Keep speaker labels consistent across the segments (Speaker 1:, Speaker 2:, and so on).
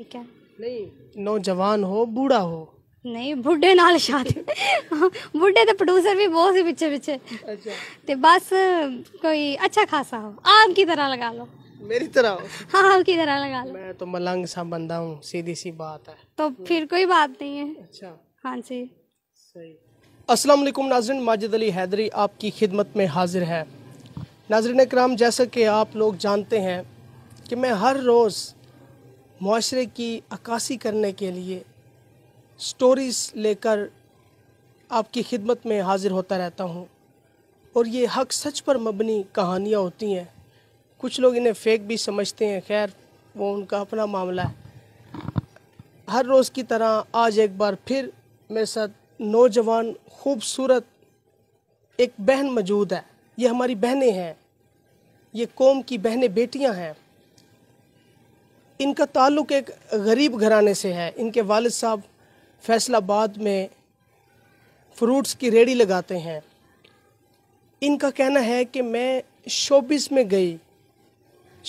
Speaker 1: ठीक है नहीं
Speaker 2: नौजवान हो बूढ़ा हो
Speaker 1: नहीं बुढ़े नाल शादी
Speaker 2: बुढ़े तो प्रोड्यूसर भी बहुत ही पीछे पीछे
Speaker 1: अच्छा ते बस कोई अच्छा खासा हो आम की तरह लगा लो मेरी तरह हो हाँ आम की तरह लगा लो मैं
Speaker 2: तो मलंग सा बंदा हूँ सीधी सी बात है
Speaker 1: तो फिर कोई बात नहीं है अच्छा हाँ जी
Speaker 2: सही अस्सलाम वालेकुम नाजरन माजिद अली हैदरी आपकी खिदमत में हाजिर है नाजरन कराम जैसा कि आप लोग जानते हैं कि मैं हर रोज़ माशरे की अक्सी करने के लिए स्टोरीज़ लेकर आपकी खिदमत में हाज़िर होता रहता हूँ और ये हक सच पर मबनी कहानियाँ होती हैं कुछ लोग इन्हें फेक भी समझते हैं खैर वो उनका अपना मामला है हर रोज़ की तरह आज एक बार फिर मेरे साथ नौजवान खूबसूरत एक बहन मौजूद है ये हमारी बहनें हैं ये कौम की बहनें बेटियां हैं इनका ताल्लुक़ एक गरीब घराने से है इनके वालिद साहब फैसलाबाद में फ्रूट्स की रेडी लगाते हैं इनका कहना है कि मैं शोबिस में गई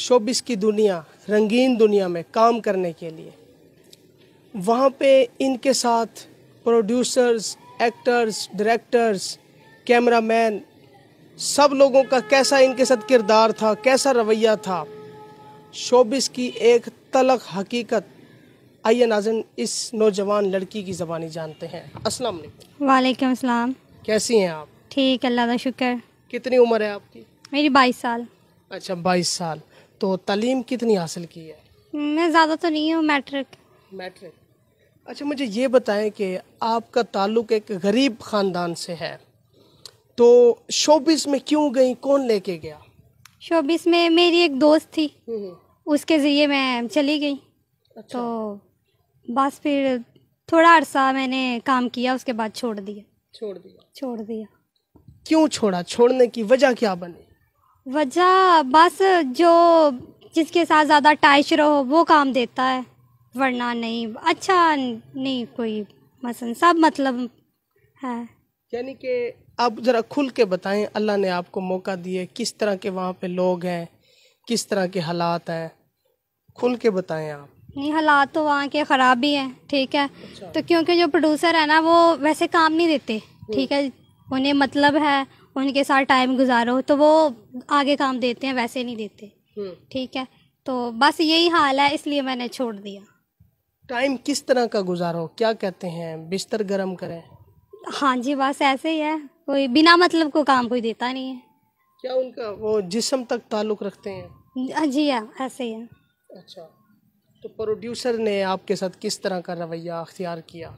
Speaker 2: शोबिस की दुनिया रंगीन दुनिया में काम करने के लिए वहाँ पे इनके साथ प्रोड्यूसर्स एक्टर्स डायरेक्टर्स कैमरामैन सब लोगों का कैसा इनके साथ किरदार था कैसा रवैया था शोबिस की एक तलक हकीकत आइए नाजन इस नौजवान लड़की की ज़बानी जानते हैं अस्सलाम
Speaker 1: वालेकुम अस्सलाम कैसी हैं आप ठीक अल्लाह का शुक्र कितनी उम्र है आपकी मेरी बाईस
Speaker 2: साल अच्छा बाईस साल तो तालीम कितनी हासिल की है
Speaker 1: मैं ज़्यादा तो नहीं हूँ मैट्रिक मैट्रिक अच्छा मुझे ये
Speaker 2: बताएं कि आपका ताल्लुक एक गरीब
Speaker 1: ख़ानदान से
Speaker 2: है तो शोबिस में क्यों गई कौन लेके गया
Speaker 1: शोबिस में मेरी एक दोस्त थी हम्म, हम्म। उसके ज़रिए मैं चली गई अच्छा। तो बस फिर थोड़ा अरसा मैंने काम किया उसके बाद छोड़ दिया छोड़ दिया छोड़ दिया
Speaker 2: क्यों छोड़ा छोड़ने की वजह क्या बनी
Speaker 1: वजह बस जो जिसके साथ ज़्यादा टाइच रहो वो काम देता है वरना नहीं अच्छा नहीं कोई मसन सब मतलब है
Speaker 2: यानी कि आप ज़रा खुल के बताएं अल्लाह ने आपको मौका दिए किस तरह के वहाँ पे लोग हैं किस तरह के हालात हैं खुल के बताएं आप
Speaker 1: नहीं हालात तो वहाँ के ख़राब ही हैं ठीक है अच्छा। तो क्योंकि जो प्रोड्यूसर है ना वो वैसे काम नहीं देते हम्म। ठीक है उन्हें मतलब है उनके साथ टाइम गुजारो तो वो आगे काम देते हैं वैसे नहीं देते हम्म। ठीक है तो बस यही हाल है इसलिए मैंने छोड़ दिया
Speaker 2: टाइम किस तरह का गुजारो क्या कहते हैं बिस्तर गर्म करें
Speaker 1: हाँ जी बस ऐसे ही है कोई बिना मतलब को काम कोई देता नहीं है
Speaker 2: क्या उनका वो जिसम तक ताल्लुक रखते हैं
Speaker 1: हाँ जी हाँ ऐसे ही है अच्छा
Speaker 2: तो प्रोड्यूसर ने आपके साथ किस तरह का रवैया अख्तियार किया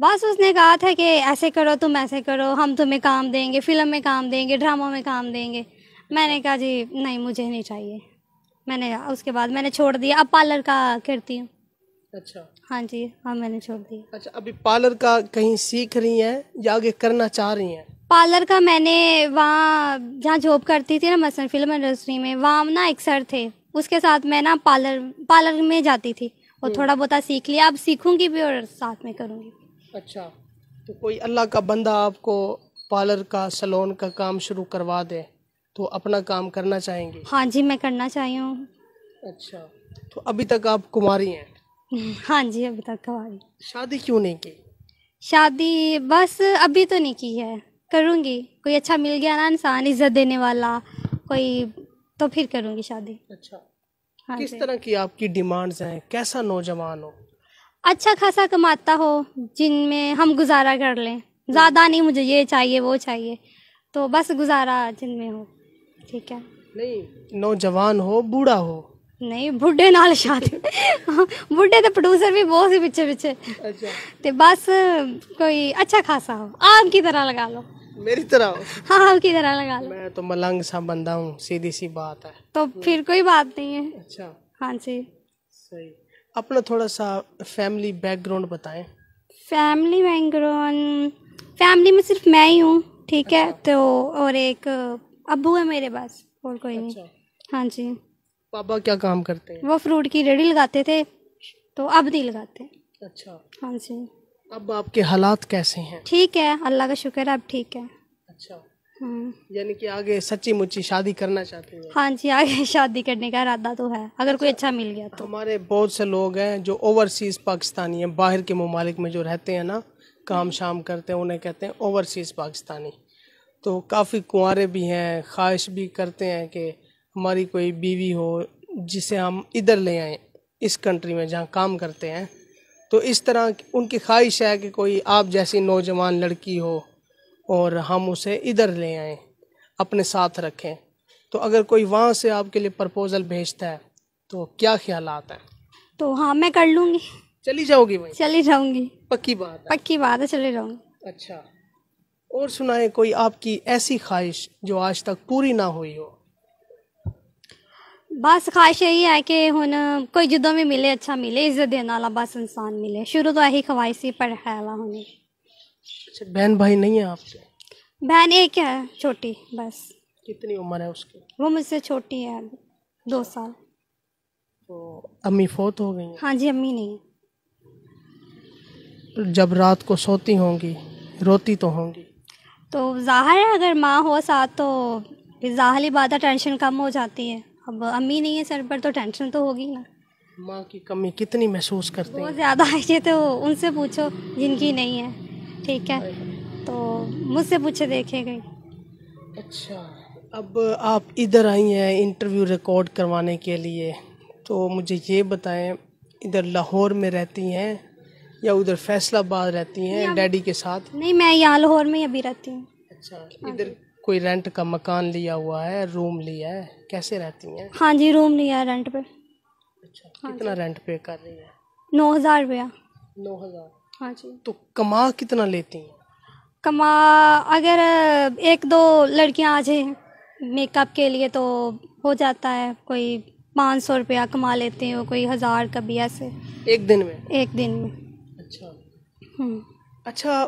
Speaker 1: बस उसने कहा था कि ऐसे करो तुम ऐसे करो हम तुम्हें काम देंगे फिल्म में काम देंगे ड्रामों में काम देंगे मैंने कहा जी नहीं मुझे नहीं चाहिए मैंने उसके बाद मैंने छोड़ दिया अब पार्लर का करती हूँ अच्छा हाँ जी हाँ मैंने छोड़ दी अच्छा अभी
Speaker 2: पार्लर का कहीं सीख रही हैं या आगे करना चाह रही हैं
Speaker 1: पार्लर का मैंने वहाँ जहाँ जॉब करती थी ना मसन फिल्म इंडस्ट्री में वहाँ ना एक सर थे उसके साथ मैं ना पार्लर पार्लर में जाती थी और हम्म। थोड़ा बहुत सीख लिया अब सीखूंगी भी और साथ में करूँगी अच्छा
Speaker 2: तो कोई अल्लाह का बंदा आपको पार्लर का सलोन का काम शुरू करवा दे तो अपना काम करना चाहेंगे
Speaker 1: हाँ जी मैं करना चाहिए अच्छा
Speaker 2: तो अभी तक आप कुमारी हैं
Speaker 1: हाँ जी अभी तक हमारी शादी क्यों नहीं की शादी बस अभी तो नहीं की है करूँगी कोई अच्छा मिल गया ना इंसान इज्जत देने वाला कोई तो फिर करूँगी शादी अच्छा हाँ किस तरह
Speaker 2: की आपकी डिमांड्स हैं कैसा
Speaker 1: नौजवान हो अच्छा खासा कमाता हो जिनमें हम गुजारा कर लें ज़्यादा नहीं मुझे ये चाहिए वो चाहिए तो बस गुजारा जिनमें हो ठीक है नहीं नौजवान हो बूढ़ा हो ਨਹੀਂ ਬੁੱਢੇ ਨਾਲ ਸ਼ਾਦੀ ਬੁੱਢੇ ਤੇ ਪ੍ਰੋਡਿਊਸਰ ਵੀ ਬਹੁਤ ਸੀ ਪਿੱਛੇ ਪਿੱਛੇ ਅੱਛਾ ਤੇ ਬਸ ਕੋਈ ਅੱਛਾ ਖਾਸਾ ਹੋ ਆਮ ਕੀ ਤਰ੍ਹਾਂ ਲਗਾ ਲਓ मेरी तरह हो हाँ आपकी तरह लगा लो
Speaker 2: मैं तो मलंग सा बंदा हूँ सीधी सी बात है
Speaker 1: तो फिर कोई बात नहीं है अच्छा हाँ जी सही अपना
Speaker 2: थोड़ा सा फैमिली बैकग्राउंड बताएं
Speaker 1: फैमिली बैकग्राउंड फैमिली में सिर्फ मैं ही हूँ ठीक अच्छा। है तो और एक अबू है मेरे पास और कोई नहीं अच्छा। हाँ जी पापा
Speaker 2: क्या काम करते
Speaker 1: हैं वो फ्रूट की रेडी लगाते थे तो अब नहीं लगाते अच्छा हाँ जी अब आपके
Speaker 2: हालात कैसे हैं
Speaker 1: ठीक है अल्लाह का शुक्र है अब ठीक है अच्छा हम्म।
Speaker 2: यानी कि आगे सच्ची मुच्ची शादी करना
Speaker 1: चाहते हैं हाँ जी आगे शादी करने का इरादा तो है अगर कोई अच्छा।, अच्छा मिल गया तो हमारे
Speaker 2: बहुत से लोग हैं जो ओवरसीज़ पाकिस्तानी हैं बाहर के ममालिक में जो रहते हैं ना काम शाम करते हैं उन्हें कहते हैं ओवरसीज़ पाकिस्तानी तो काफ़ी कुंवारे भी हैं ख्वाहिश भी करते हैं कि हमारी कोई बीवी हो जिसे हम इधर ले आए इस कंट्री में जहाँ काम करते हैं तो इस तरह उनकी ख्वाहिश है कि कोई आप जैसी नौजवान लड़की हो और हम उसे इधर ले आए अपने साथ रखें तो अगर कोई वहाँ से आपके लिए प्रपोज़ल भेजता है तो क्या ख्याल आता है
Speaker 1: तो हाँ मैं कर लूँगी चली जाओगी भाई चली जाऊँगी पक्की बात है। पक्की बात है चली जाऊँगी अच्छा
Speaker 2: और सुनाए कोई आपकी ऐसी ख्वाहिश जो आज तक पूरी ना हुई हो
Speaker 1: बस ख्वाहिश यही है कि हूँ कोई जो भी मिले अच्छा मिले इज्जत देने वाला बस इंसान मिले शुरू तो यही ਖਵਾਇਸ਼ ही पर है अच्छा,
Speaker 2: बहन भाई नहीं है आपसे
Speaker 1: बहन एक है छोटी बस कितनी उम्र है उसकी वो मुझसे छोटी है दो साल तो
Speaker 2: अम्मी फोत हो गई
Speaker 1: हाँ जी अम्मी नहीं
Speaker 2: तो जब रात को सोती होंगी रोती तो होंगी
Speaker 1: तो जाहिर है अगर माँ हो साथ तो जाहली बात है टेंशन कम हो जाती है अब अम्मी नहीं है सर पर तो टेंशन तो होगी ना
Speaker 2: माँ की कमी कितनी महसूस करते हैं ज़्यादा है
Speaker 1: ये तो उनसे पूछो जिनकी नहीं है ठीक है तो मुझसे पूछे देखे गई अच्छा
Speaker 2: अब आप इधर आई हैं इंटरव्यू रिकॉर्ड करवाने के लिए तो मुझे ये बताएं इधर लाहौर में रहती हैं या उधर फैसलाबाद रहती हैं डैडी के साथ नहीं
Speaker 1: मैं यहाँ लाहौर में अभी रहती हूँ अच्छा हाँ इधर
Speaker 2: कोई रेंट का मकान लिया हुआ है रूम लिया है
Speaker 1: कैसे रहती हैं हाँ जी रूम लिया है रेंट पे अच्छा
Speaker 2: हाँ कितना रेंट पे कर रही है
Speaker 1: नौ हज़ार रुपया नौ हज़ार हाँ जी तो कमा कितना लेती हैं कमा अगर एक दो लड़कियां आ जाए मेकअप के लिए तो हो जाता है कोई पाँच सौ रुपया कमा लेते हैं कोई हज़ार कभी ऐसे एक दिन में एक दिन में अच्छा हम्म। अच्छा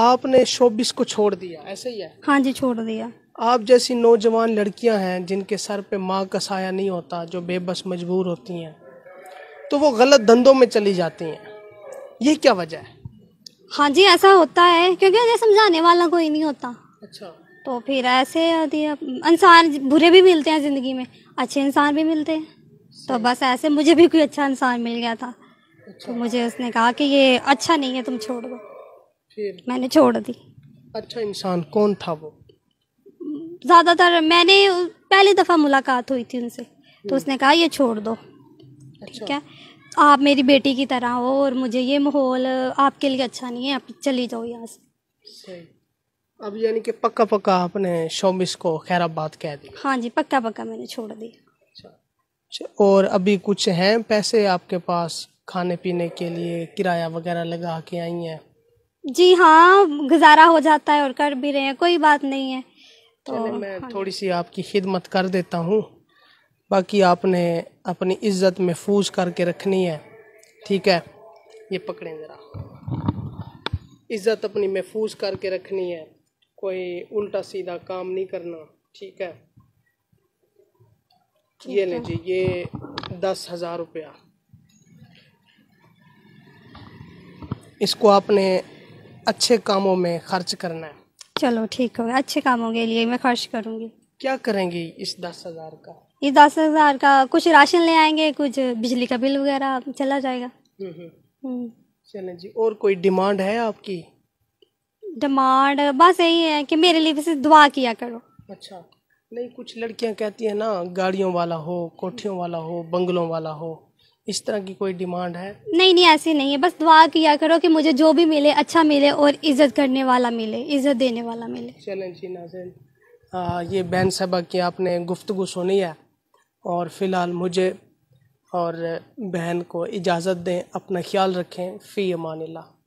Speaker 2: आपने शोबिस को छोड़ दिया
Speaker 1: ऐसे ही है हाँ जी छोड़ दिया
Speaker 2: आप जैसी नौजवान लड़कियां हैं जिनके सर पे माँ का साया नहीं होता जो बेबस मजबूर होती हैं तो वो गलत धंधों में चली जाती हैं ये क्या वजह है
Speaker 1: हाँ जी ऐसा होता है क्योंकि समझाने वाला कोई नहीं होता अच्छा तो फिर ऐसे इंसान बुरे भी मिलते हैं ज़िंदगी में अच्छे इंसान भी मिलते हैं तो बस ऐसे मुझे भी कोई अच्छा इंसान मिल गया था अच्छा। तो मुझे उसने कहा कि ये अच्छा नहीं है तुम छोड़ दो फिर मैंने छोड़ दी अच्छा
Speaker 2: इंसान कौन था वो
Speaker 1: ज़्यादातर मैंने पहली दफ़ा मुलाकात हुई थी उनसे तो उसने कहा ये छोड़ दो अच्छा। ठीक अच्छा। है आप मेरी बेटी की तरह हो और मुझे ये माहौल आपके लिए अच्छा नहीं है आप चली जाओ यहाँ
Speaker 2: से अब यानी कि पक्का पक्का आपने शोमिस को खैराबाद कह दी
Speaker 1: हाँ जी पक्का पक्का मैंने छोड़ दिया अच्छा।,
Speaker 2: अच्छा और अभी कुछ हैं पैसे आपके पास खाने पीने के लिए किराया वगैरह लगा के आई हैं
Speaker 1: जी हाँ गुजारा हो जाता है और कर भी रहे हैं कोई बात नहीं है तो मैं हाँ थोड़ी
Speaker 2: सी आपकी खिदमत कर देता हूँ बाकी आपने अपनी इज्जत महफूज करके रखनी है ठीक है ये पकड़े ज़रा इज्जत अपनी महफूज करके रखनी है कोई उल्टा सीधा काम नहीं करना ठीक है ये लें जी ये दस हज़ार रुपया इसको आपने अच्छे कामों में खर्च करना है
Speaker 1: चलो ठीक है अच्छे कामों के लिए मैं खर्च करूँगी क्या करेंगी इस दस हज़ार का इस दस हज़ार का कुछ राशन ले आएंगे कुछ बिजली का बिल वगैरह चला जाएगा
Speaker 2: हम्म, हम्म। हम्म। चलें जी और कोई डिमांड है आपकी
Speaker 1: डिमांड बस यही है कि मेरे लिए बस दुआ किया करो
Speaker 2: अच्छा नहीं कुछ लड़कियां कहती हैं ना गाड़ियों वाला हो कोठियों वाला हो बंगलों वाला हो इस तरह की कोई डिमांड है नहीं
Speaker 1: नहीं ऐसी नहीं है बस दुआ किया करो कि मुझे जो भी मिले अच्छा मिले और इज्जत करने वाला मिले इज्जत देने वाला मिले चलें जी
Speaker 2: ये बहन सबक की आपने गुफ्तु सुनी है और फ़िलहाल मुझे और बहन को इजाज़त दें अपना ख्याल रखें फ़ी अमान ला